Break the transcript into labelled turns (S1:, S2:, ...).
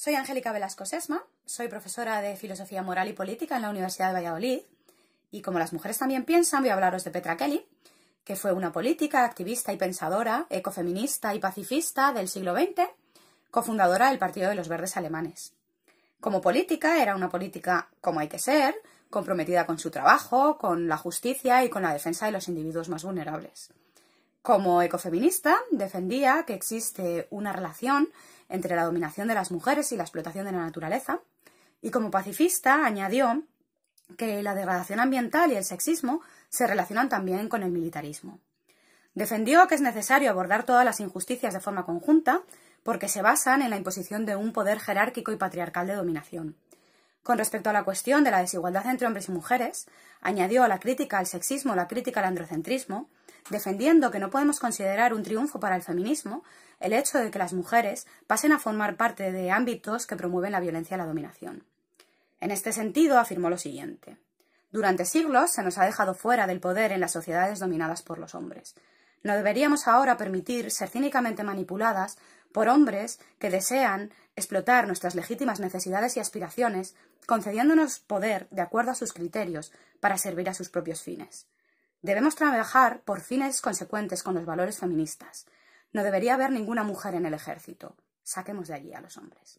S1: Soy Angélica Velasco Sesma, soy profesora de Filosofía Moral y Política en la Universidad de Valladolid y como las mujeres también piensan, voy a hablaros de Petra Kelly, que fue una política, activista y pensadora, ecofeminista y pacifista del siglo XX, cofundadora del Partido de los Verdes Alemanes. Como política, era una política como hay que ser, comprometida con su trabajo, con la justicia y con la defensa de los individuos más vulnerables. Como ecofeminista, defendía que existe una relación entre la dominación de las mujeres y la explotación de la naturaleza, y como pacifista añadió que la degradación ambiental y el sexismo se relacionan también con el militarismo. Defendió que es necesario abordar todas las injusticias de forma conjunta porque se basan en la imposición de un poder jerárquico y patriarcal de dominación. Con respecto a la cuestión de la desigualdad entre hombres y mujeres, añadió a la crítica al sexismo la crítica al androcentrismo, defendiendo que no podemos considerar un triunfo para el feminismo el hecho de que las mujeres pasen a formar parte de ámbitos que promueven la violencia y la dominación. En este sentido, afirmó lo siguiente. Durante siglos se nos ha dejado fuera del poder en las sociedades dominadas por los hombres. No deberíamos ahora permitir ser cínicamente manipuladas por hombres que desean explotar nuestras legítimas necesidades y aspiraciones, concediéndonos poder de acuerdo a sus criterios para servir a sus propios fines. Debemos trabajar por fines consecuentes con los valores feministas. No debería haber ninguna mujer en el ejército. Saquemos de allí a los hombres.